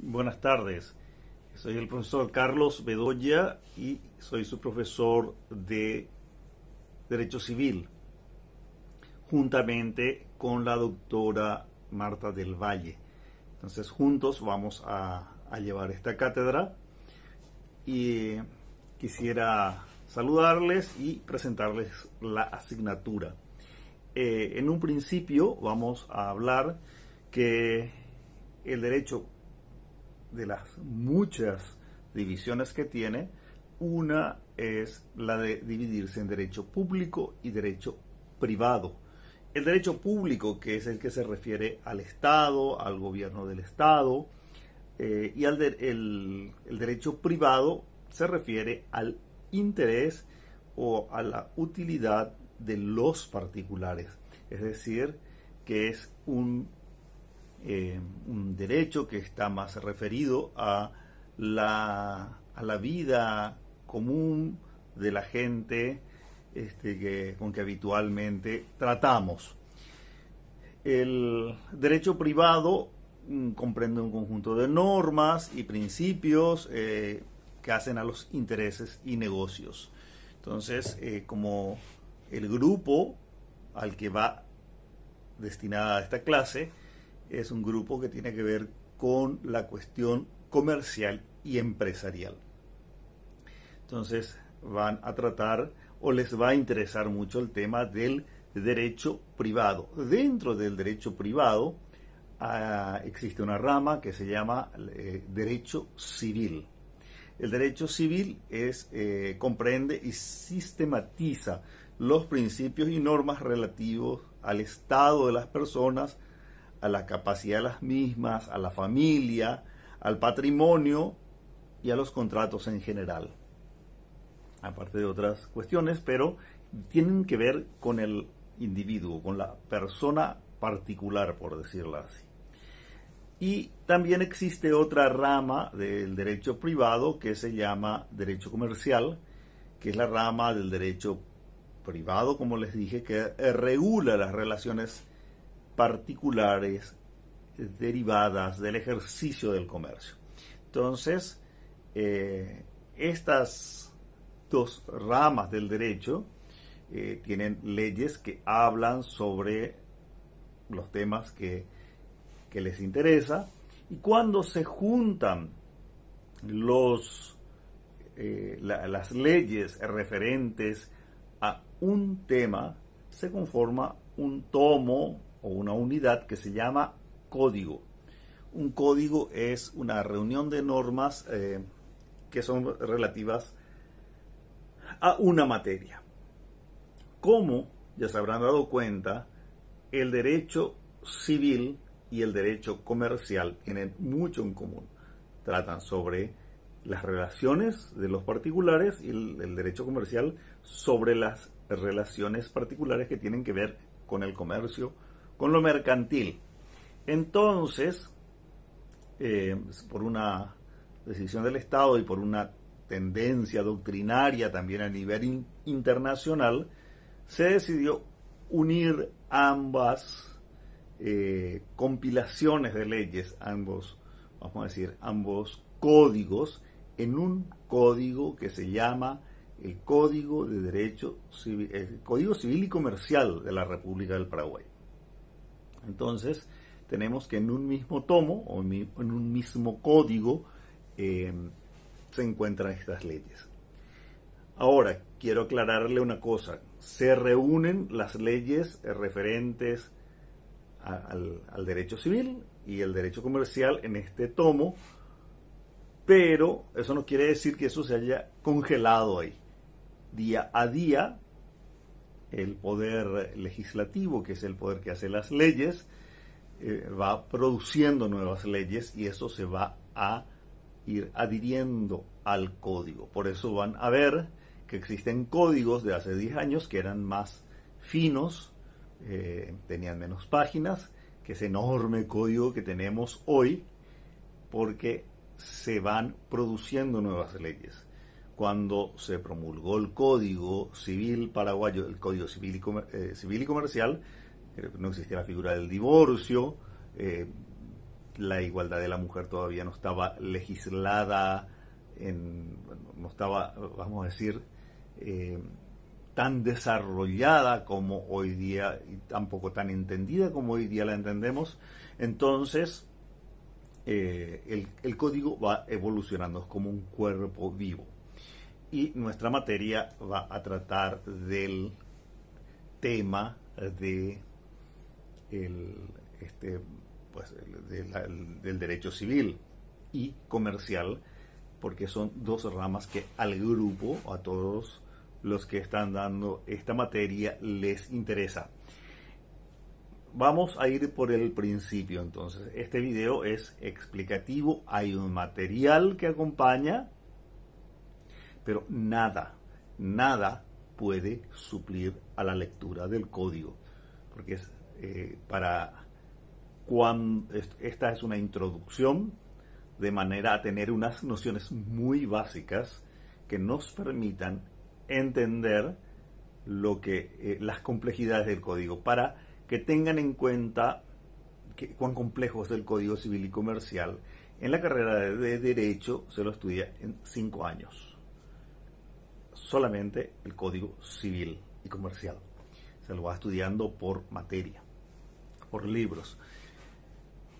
Buenas tardes. Soy el profesor Carlos Bedoya y soy su profesor de Derecho Civil, juntamente con la doctora Marta del Valle. Entonces, juntos vamos a, llevar esta cátedra y eh, quisiera saludarles y presentarles la asignatura. Eh, en un principio vamos a hablar que el derecho de las muchas divisiones que tiene, una es la de dividirse en derecho público y derecho privado. El derecho público, que es el que se refiere al Estado, al gobierno del Estado, eh, y al el, el derecho privado se refiere al interés o a la utilidad de los particulares. Es decir, que es un eh, un derecho que está más referido a la, a la vida común de la gente este, con que habitualmente tratamos. El derecho privado mm, comprende un conjunto de normas y principios eh, que hacen a los intereses y negocios. Entonces, eh, como el grupo al que va destinada esta clase, es un grupo que tiene que ver con la cuestión comercial y empresarial. Entonces van a tratar o les va a interesar mucho el tema del derecho privado. Dentro del derecho privado ah, existe una rama que se llama eh, derecho civil. El derecho civil eh, comprende y sistematiza los principios y normas relativos al estado de las personas, a la capacidad de las mismas, a la familia, al patrimonio y a los contratos en general. Aparte de otras cuestiones, pero tienen que ver con el individuo, con la persona particular, por decirlo así. Y también existe otra rama del derecho privado que se llama derecho comercial, que es la rama del derecho privado, como les dije, que regula las relaciones particulares derivadas del ejercicio del comercio. Entonces, eh, estas dos ramas del derecho eh, tienen leyes que hablan sobre los temas que, les interesa y cuando se juntan los, eh, las leyes referentes a un tema, se conforma un tomo o una unidad que se llama código. Un código es una reunión de normas eh, que son relativas a una materia. Como ya se habrán dado cuenta, el derecho civil y el derecho comercial tienen mucho en común. Tratan sobre las relaciones de los particulares y el, derecho comercial sobre las relaciones particulares que tienen que ver con el comercio con lo mercantil. Entonces, eh, pues, por una decisión del Estado y por una tendencia doctrinaria también a nivel internacional, se decidió unir ambas eh, compilaciones de leyes, ambos, vamos a decir, ambos códigos en un código que se llama el Código de Derecho el eh, Código Civil y Comercial de la República del Paraguay. Entonces, tenemos que en un mismo tomo o en un mismo código eh, se encuentran estas leyes. Ahora, quiero aclararle una cosa. Se reúnen las leyes referentes al, al derecho civil y el derecho comercial en este tomo, pero eso no quiere decir que eso se haya congelado ahí. Día a día el poder legislativo, que es el poder que hace las leyes, eh, va produciendo nuevas leyes y eso se va a ir adhiriendo al código. Por eso van a ver que existen códigos de hace 10 años que eran más finos, eh, tenían menos páginas, que ese enorme código que tenemos hoy, porque se van produciendo nuevas leyes cuando se promulgó el Código Civil paraguayo, el Código Civil y, eh, Civil Comercial, eh, no existía la figura del divorcio, eh, la igualdad de la mujer todavía no estaba legislada, en, no estaba, vamos a decir, tan desarrollada como hoy día y tampoco tan entendida como hoy día la entendemos. Entonces, el, el código va evolucionando, es como un cuerpo vivo y nuestra materia va a tratar del tema de este, pues, del derecho civil y comercial, porque son dos ramas que al grupo, a todos los que están dando esta materia, les interesa. Vamos a ir por el principio entonces. Este video es explicativo, hay un material que acompaña pero nada, nada puede suplir a la lectura del código, porque eh, para cuando, esta es una introducción de manera a tener unas nociones muy básicas que nos permitan entender lo que eh, las complejidades del código para que tengan en cuenta cuán complejo es el código civil y comercial. En la carrera de derecho se lo estudia en cinco años solamente el Código Civil y Comercial. Se lo va estudiando por materia, por libros.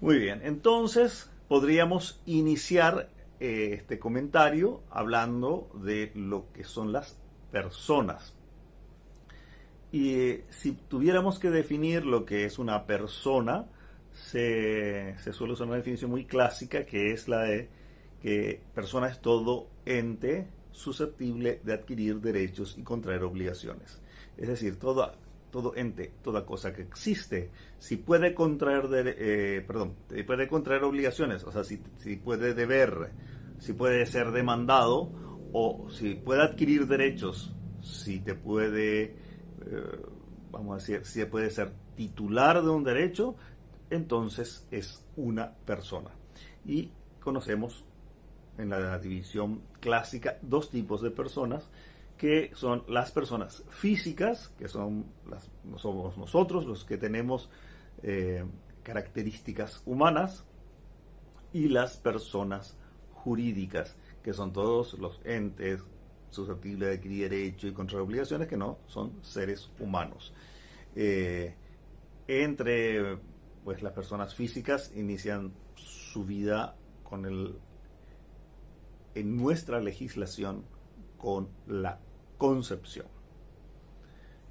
Muy bien, entonces podríamos iniciar eh, este comentario hablando de lo que son las personas. Y eh, si tuviéramos que definir lo que es una persona, se, suele usar una definición muy clásica que es la de que persona es todo ente susceptible de adquirir derechos y contraer obligaciones. Es decir, todo ente, toda cosa que existe, si puede contraer, eh, puede contraer obligaciones, o sea, si, puede deber, si puede ser demandado, o si puede adquirir derechos, si te puede, eh, vamos a decir, si puede ser titular de un derecho, entonces es una persona. Y conocemos en la división clásica dos tipos de personas, que son las personas físicas, que son las, somos nosotros los que tenemos eh, características humanas, y las personas jurídicas, que son todos los entes susceptibles de adquirir derecho y contra obligaciones que no son seres humanos. Eh, entre pues las personas físicas inician su vida con el en nuestra legislación con la concepción.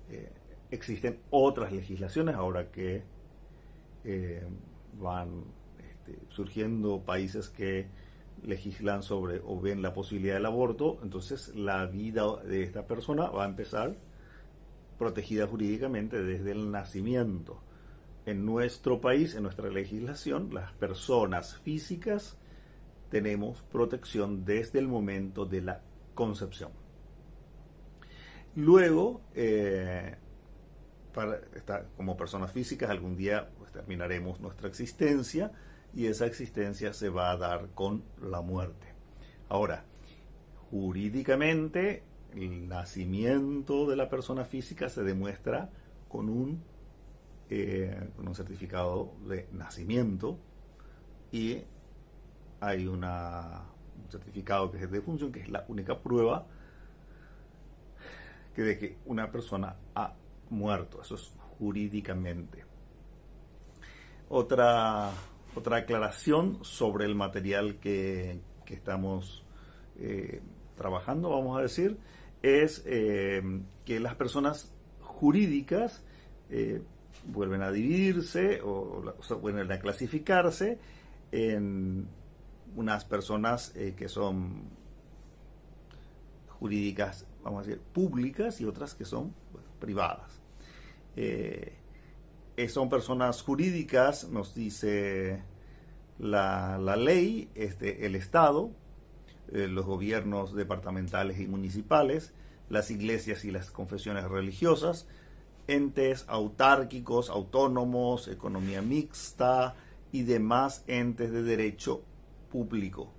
Eh, existen otras legislaciones ahora que eh, van este, surgiendo países que legislan sobre o ven la posibilidad del aborto, entonces la vida de esta persona va a empezar protegida jurídicamente desde el nacimiento. En nuestro país, en nuestra legislación, las personas físicas tenemos protección desde el momento de la concepción. Luego, eh, como personas físicas, algún día pues, terminaremos nuestra existencia y esa existencia se va a dar con la muerte. Ahora, jurídicamente, el nacimiento de la persona física se demuestra con un, eh, con un certificado de nacimiento y hay un certificado que es de función, que es la única prueba que de que una persona ha muerto. Eso es jurídicamente. Otra, otra aclaración sobre el material que, estamos eh, trabajando, vamos a decir, es eh, que las personas jurídicas eh, vuelven a dividirse o, vuelven a clasificarse en unas personas eh, que son jurídicas, vamos a decir, públicas y otras que son pues, privadas. Eh, eh, son personas jurídicas, nos dice la, ley, este, el Estado, los gobiernos departamentales y municipales, las iglesias y las confesiones religiosas, entes autárquicos, autónomos, economía mixta y demás entes de derecho público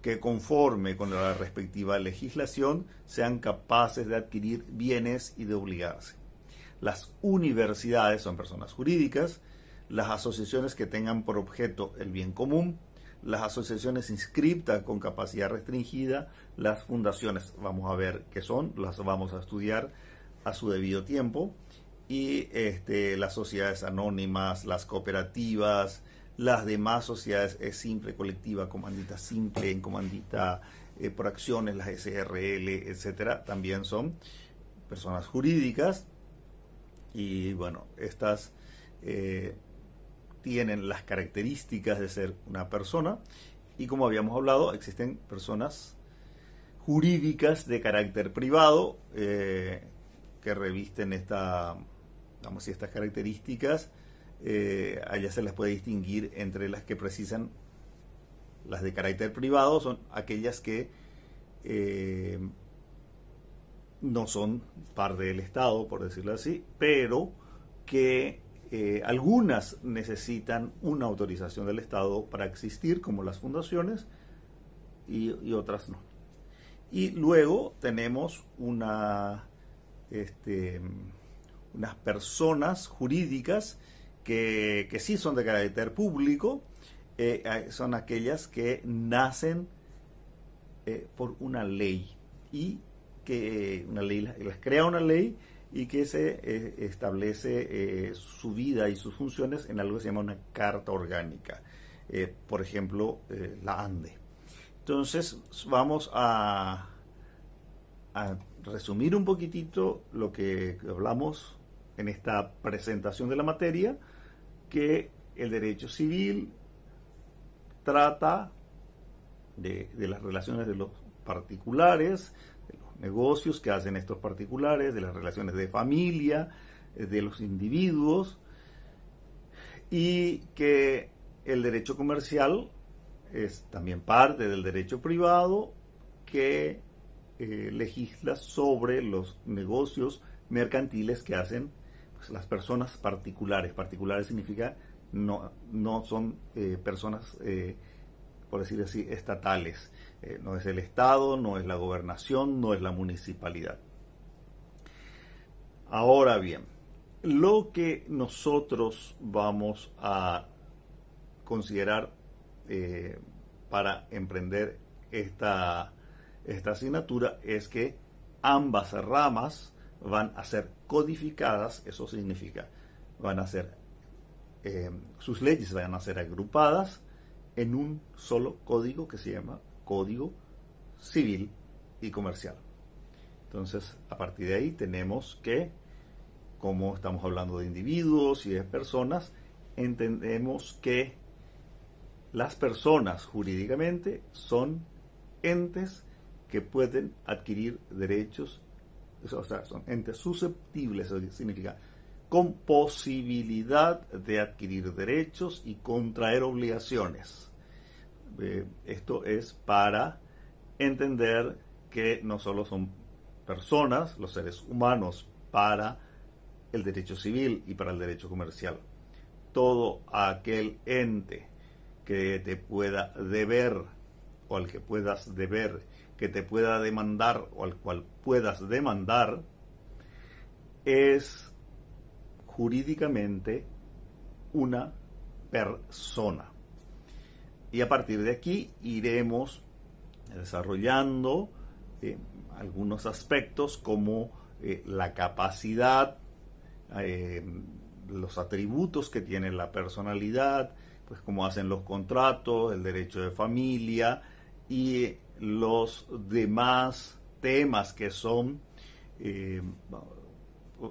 que conforme con la respectiva legislación sean capaces de adquirir bienes y de obligarse. Las universidades son personas jurídicas, las asociaciones que tengan por objeto el bien común, las asociaciones inscriptas con capacidad restringida, las fundaciones, vamos a ver qué son, las vamos a estudiar a su debido tiempo, y este, las sociedades anónimas, las cooperativas, las demás sociedades es simple colectiva, comandita simple, en comandita eh, por acciones, las SRL, etcétera, también son personas jurídicas. Y bueno, estas eh, tienen las características de ser una persona. Y como habíamos hablado, existen personas jurídicas de carácter privado eh, que revisten esta, vamos estas características eh, allá se las puede distinguir entre las que precisan las de carácter privado, son aquellas que eh, no son parte del Estado, por decirlo así, pero que eh, algunas necesitan una autorización del Estado para existir, como las fundaciones, y, otras no. Y luego tenemos una, este, unas personas jurídicas que, sí son de carácter público, eh, son aquellas que nacen eh, por una ley y que eh, una ley las, crea una ley y que se establece su vida y sus funciones en algo que se llama una carta orgánica, por ejemplo la ANDE. Entonces vamos a resumir un poquitito lo que hablamos en esta presentación de la materia que el derecho civil trata de, las relaciones de los particulares, de los negocios que hacen estos particulares, de las relaciones de familia, eh, de los individuos, y que el derecho comercial es también parte del derecho privado que eh, legisla sobre los negocios mercantiles que hacen pues, las personas particulares. Particulares significa no, no son eh, personas, eh, por decir así, estatales. Eh, no es el Estado, no es la gobernación, no es la municipalidad. Ahora bien, lo que nosotros vamos a considerar para emprender esta asignatura es que ambas ramas van a ser codificadas, eso significa, van a ser, eh, sus leyes van a ser agrupadas en un solo código que se llama Código Civil y Comercial. Entonces, a partir de ahí tenemos que, como estamos hablando de individuos y de personas, entendemos que las personas jurídicamente son entes que pueden adquirir derechos o sea, son entes susceptibles, significa con posibilidad de adquirir derechos y contraer obligaciones. Eh, esto es para entender que no solo son personas, los seres humanos, para el derecho civil y para el derecho comercial. Todo aquel ente que te pueda deber o al que puedas deber que te pueda demandar o al cual puedas demandar es jurídicamente una persona. Y a partir de aquí iremos desarrollando eh, algunos aspectos como eh, la capacidad, eh, los atributos que tiene la personalidad, pues cómo hacen los contratos, el derecho de familia y los demás temas que son, eh,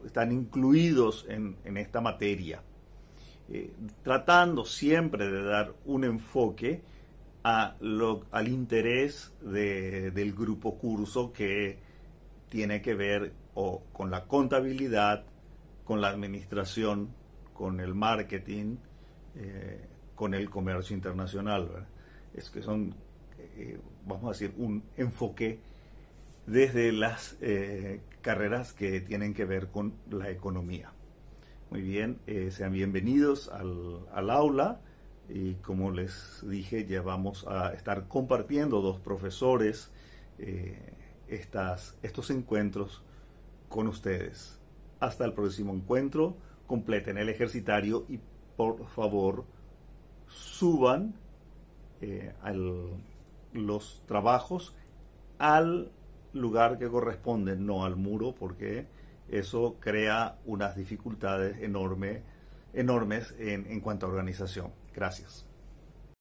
están incluidos en, esta materia, eh, tratando siempre de dar un enfoque al interés del grupo curso que tiene que ver o con la contabilidad, con la administración, con el marketing, eh, con el comercio internacional. Es que son eh, vamos a decir, un enfoque desde las eh, carreras que tienen que ver con la economía. Muy bien, eh, sean bienvenidos al, al, aula y como les dije ya vamos a estar compartiendo dos profesores estas, estos encuentros con ustedes. Hasta el próximo encuentro, completen el ejercitario y por favor suban al, los trabajos al lugar que corresponde, no al muro, porque eso crea unas dificultades enorme, enormes en, en cuanto a organización. Gracias.